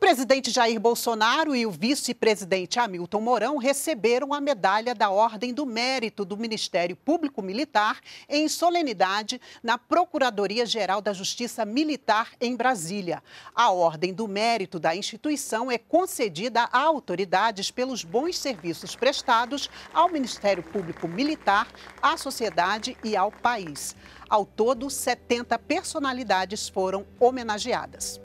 presidente Jair Bolsonaro e o vice-presidente Hamilton Mourão receberam a medalha da Ordem do Mérito do Ministério Público Militar em solenidade na Procuradoria-Geral da Justiça Militar em Brasília. A Ordem do Mérito da instituição é concedida a autoridades pelos bons serviços prestados ao Ministério Público Militar, à sociedade e ao país. Ao todo, 70 personalidades foram homenageadas.